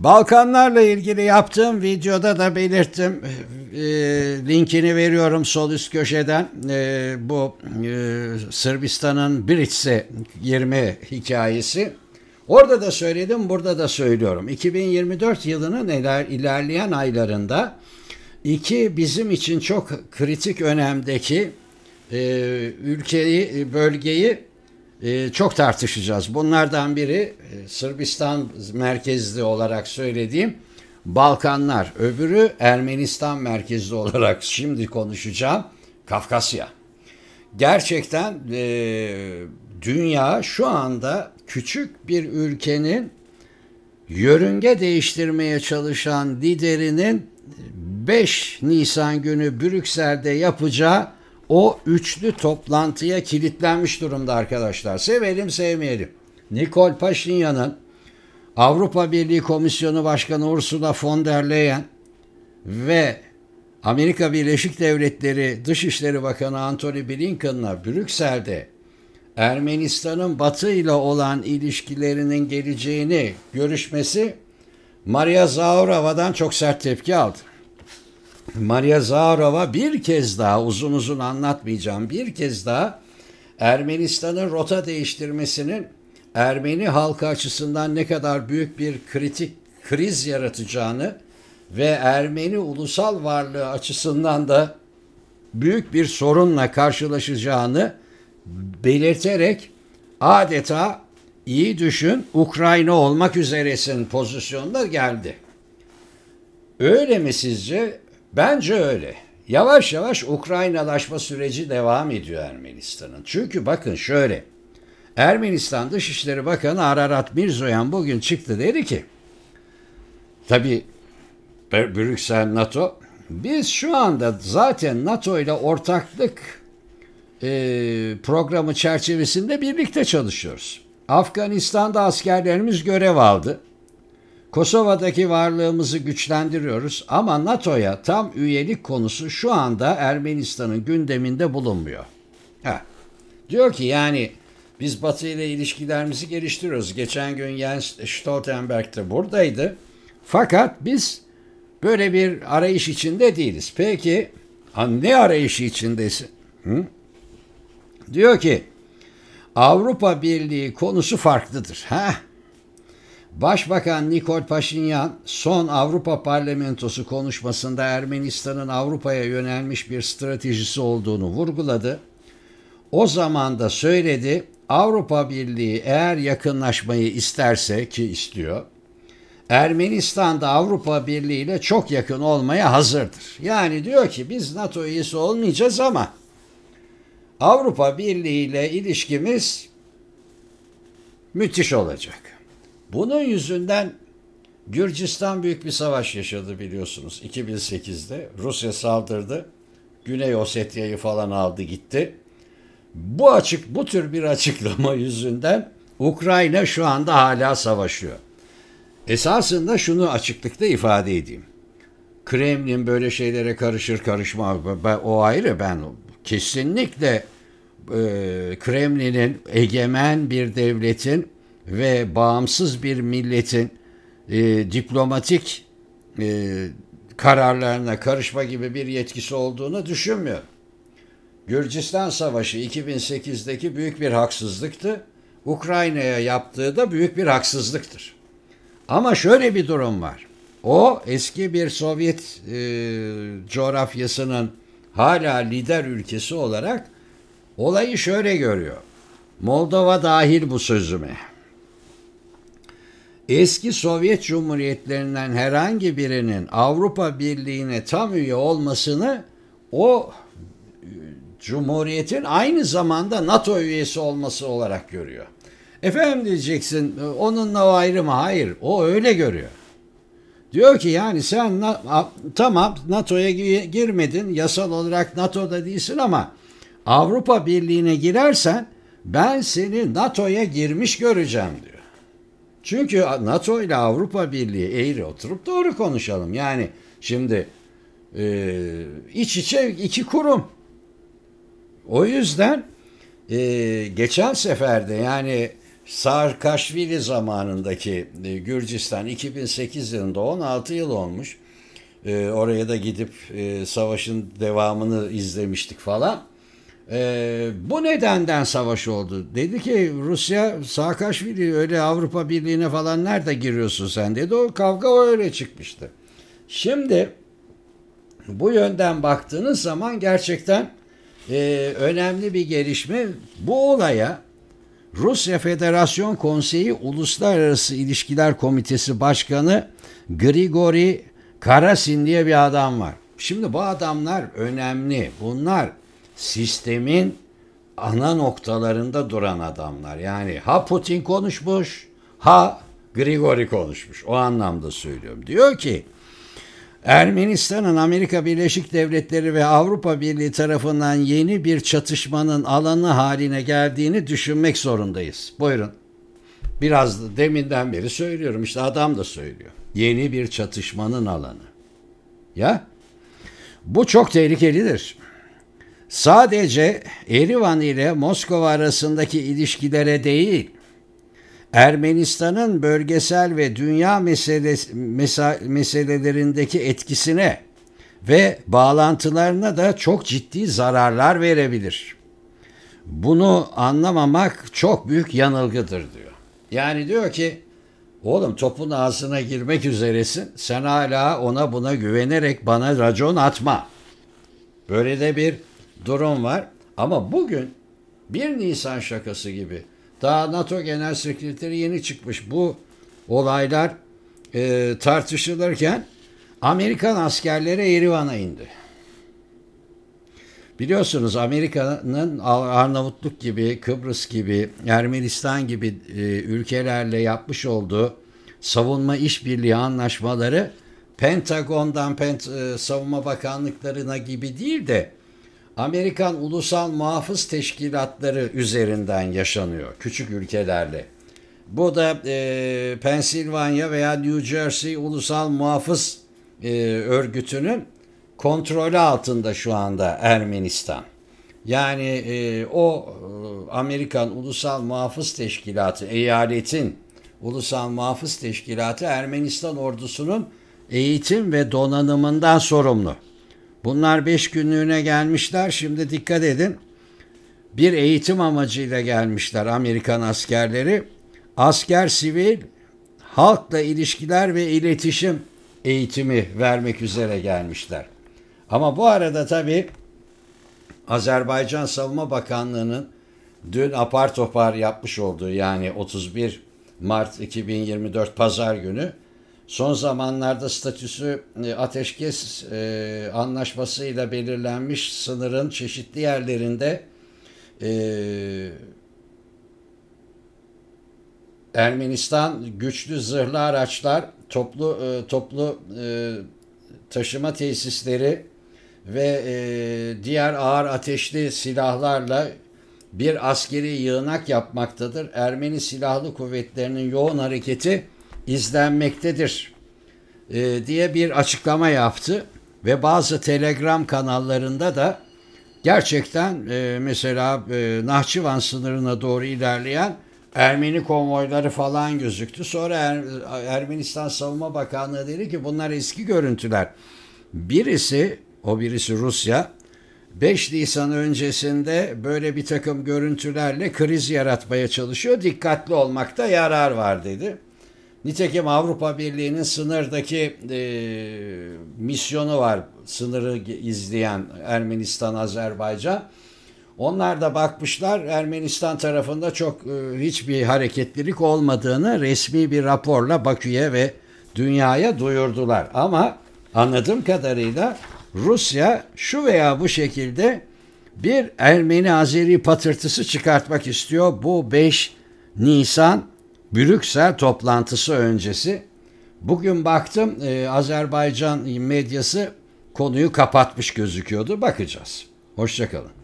Balkanlarla ilgili yaptığım videoda da belirttim. Ee, e, linkini veriyorum sol üst köşeden. E, bu e, Sırbistan'ın Brice 20 hikayesi. Orada da söyledim, burada da söylüyorum. 2024 yılının iler, ilerleyen aylarında iki bizim için çok kritik önemdeki e, ülkeyi, bölgeyi ee, çok tartışacağız. Bunlardan biri e, Sırbistan merkezli olarak söylediğim Balkanlar, öbürü Ermenistan merkezli olarak şimdi konuşacağım Kafkasya. Gerçekten e, dünya şu anda küçük bir ülkenin yörünge değiştirmeye çalışan liderinin 5 Nisan günü Brüksel'de yapacağı o üçlü toplantıya kilitlenmiş durumda arkadaşlar. Sevelim sevmeyelim. Nikol Paşinyan'ın Avrupa Birliği Komisyonu Başkanı Ursula von der Leyen ve Amerika Birleşik Devletleri Dışişleri Bakanı Antony Blinken'la Brüksel'de Ermenistan'ın Batı ile olan ilişkilerinin geleceğini görüşmesi Maria Zaharova'dan çok sert tepki aldı. Maria Zaharova bir kez daha uzun uzun anlatmayacağım bir kez daha Ermenistan'ın rota değiştirmesinin Ermeni halkı açısından ne kadar büyük bir kritik kriz yaratacağını ve Ermeni ulusal varlığı açısından da büyük bir sorunla karşılaşacağını belirterek adeta iyi düşün Ukrayna olmak üzeresin pozisyonda geldi. Öyle mi sizce? Bence öyle. Yavaş yavaş Ukraynalaşma süreci devam ediyor Ermenistan'ın. Çünkü bakın şöyle. Ermenistan Dışişleri Bakanı Ararat Mirzoyan bugün çıktı dedi ki tabi Brüksel NATO biz şu anda zaten NATO ile ortaklık e, programı çerçevesinde birlikte çalışıyoruz. Afganistan'da askerlerimiz görev aldı. Kosova'daki varlığımızı güçlendiriyoruz ama NATO'ya tam üyelik konusu şu anda Ermenistan'ın gündeminde bulunmuyor. Ha. Diyor ki yani biz Batı ile ilişkilerimizi geliştiriyoruz. Geçen gün Jens Stoltenberg de buradaydı. Fakat biz böyle bir arayış içinde değiliz. Peki ne arayışı içindesin? Hı? Diyor ki Avrupa Birliği konusu farklıdır. Ha? Başbakan Nikol Paşinyan son Avrupa Parlamentosu konuşmasında Ermenistan'ın Avrupa'ya yönelmiş bir stratejisi olduğunu vurguladı. O zaman da söyledi Avrupa Birliği eğer yakınlaşmayı isterse ki istiyor Ermenistan da Avrupa Birliği ile çok yakın olmaya hazırdır. Yani diyor ki biz NATO üyesi olmayacağız ama Avrupa Birliği ile ilişkimiz müthiş olacak.'' Bunun yüzünden Gürcistan büyük bir savaş yaşadı biliyorsunuz 2008'de. Rusya saldırdı. Güney Osetya'yı falan aldı gitti. Bu açık bu tür bir açıklama yüzünden Ukrayna şu anda hala savaşıyor. Esasında şunu açıklıkta ifade edeyim. Kremlin böyle şeylere karışır karışma o ayrı ben kesinlikle Kremlin'in egemen bir devletin ve bağımsız bir milletin e, diplomatik e, kararlarına karışma gibi bir yetkisi olduğunu düşünmüyorum. Gürcistan Savaşı 2008'deki büyük bir haksızlıktı. Ukrayna'ya yaptığı da büyük bir haksızlıktır. Ama şöyle bir durum var. O eski bir Sovyet e, coğrafyasının hala lider ülkesi olarak olayı şöyle görüyor. Moldova dahil bu sözüme eski Sovyet Cumhuriyetlerinden herhangi birinin Avrupa Birliği'ne tam üye olmasını o e, Cumhuriyetin aynı zamanda NATO üyesi olması olarak görüyor. Efendim diyeceksin e, onunla o ayrı mı? Hayır o öyle görüyor. Diyor ki yani sen tamam NATO'ya girmedin yasal olarak NATO'da değilsin ama Avrupa Birliği'ne girersen ben seni NATO'ya girmiş göreceğim diyor. Çünkü NATO ile Avrupa Birliği eğri oturup doğru konuşalım. Yani şimdi e, iç içe iki kurum. O yüzden e, geçen seferde yani Sarkaşvili zamanındaki e, Gürcistan 2008 yılında 16 yıl olmuş. E, oraya da gidip e, savaşın devamını izlemiştik falan. Ee, bu nedenden savaş oldu. Dedi ki Rusya Saakashvili öyle Avrupa Birliği'ne falan nerede giriyorsun sen dedi. O kavga öyle çıkmıştı. Şimdi bu yönden baktığınız zaman gerçekten e, önemli bir gelişme. Bu olaya Rusya Federasyon Konseyi Uluslararası İlişkiler Komitesi Başkanı Grigori Karasin diye bir adam var. Şimdi bu adamlar önemli. Bunlar sistemin ana noktalarında duran adamlar. Yani ha Putin konuşmuş, ha Grigori konuşmuş. O anlamda söylüyorum. Diyor ki Ermenistan'ın Amerika Birleşik Devletleri ve Avrupa Birliği tarafından yeni bir çatışmanın alanı haline geldiğini düşünmek zorundayız. Buyurun. Biraz da deminden beri söylüyorum. İşte adam da söylüyor. Yeni bir çatışmanın alanı. Ya? Bu çok tehlikelidir sadece Erivan ile Moskova arasındaki ilişkilere değil, Ermenistan'ın bölgesel ve dünya meselesi, meselelerindeki etkisine ve bağlantılarına da çok ciddi zararlar verebilir. Bunu anlamamak çok büyük yanılgıdır diyor. Yani diyor ki oğlum topun ağzına girmek üzeresin sen hala ona buna güvenerek bana racon atma. Böyle de bir durum var. Ama bugün 1 Nisan şakası gibi daha NATO Genel Sekreteri yeni çıkmış bu olaylar e, tartışılırken Amerikan askerleri Erivan'a indi. Biliyorsunuz Amerika'nın Arnavutluk gibi, Kıbrıs gibi, Ermenistan gibi e, ülkelerle yapmış olduğu savunma işbirliği anlaşmaları Pentagon'dan Pent e, Savunma Bakanlıklarına gibi değil de Amerikan Ulusal Muhafız Teşkilatları üzerinden yaşanıyor küçük ülkelerle. Bu da e, Pensilvanya veya New Jersey Ulusal Muhafız e, Örgütü'nün kontrolü altında şu anda Ermenistan. Yani e, o e, Amerikan Ulusal Muhafız Teşkilatı eyaletin Ulusal Muhafız Teşkilatı Ermenistan ordusunun eğitim ve donanımından sorumlu. Bunlar beş günlüğüne gelmişler. Şimdi dikkat edin. Bir eğitim amacıyla gelmişler Amerikan askerleri. Asker, sivil, halkla ilişkiler ve iletişim eğitimi vermek üzere gelmişler. Ama bu arada tabii Azerbaycan Savunma Bakanlığı'nın dün apar topar yapmış olduğu yani 31 Mart 2024 Pazar günü son zamanlarda statüsü e, ateşkes e, anlaşmasıyla belirlenmiş sınırın çeşitli yerlerinde e, Ermenistan güçlü zırhlı araçlar, toplu toplu taşıma tesisleri ve diğer ağır ateşli silahlarla bir askeri yığınak yapmaktadır. Ermeni silahlı kuvvetlerinin yoğun hareketi izlenmektedir e, diye bir açıklama yaptı ve bazı Telegram kanallarında da gerçekten e, mesela e, Nahçıvan sınırına doğru ilerleyen Ermeni konvoyları falan gözüktü. Sonra er, Ermenistan Savunma Bakanlığı dedi ki bunlar eski görüntüler. Birisi, o birisi Rusya, 5 Nisan öncesinde böyle bir takım görüntülerle kriz yaratmaya çalışıyor. Dikkatli olmakta yarar var dedi. Nitekim Avrupa Birliği'nin sınırdaki e, misyonu var. Sınırı izleyen Ermenistan, Azerbaycan. Onlar da bakmışlar Ermenistan tarafında çok e, hiçbir hareketlilik olmadığını resmi bir raporla Bakü'ye ve dünyaya duyurdular. Ama anladığım kadarıyla Rusya şu veya bu şekilde bir Ermeni-Azeri patırtısı çıkartmak istiyor. Bu 5 Nisan Brüksel toplantısı öncesi bugün baktım e, Azerbaycan medyası konuyu kapatmış gözüküyordu. Bakacağız. Hoşçakalın.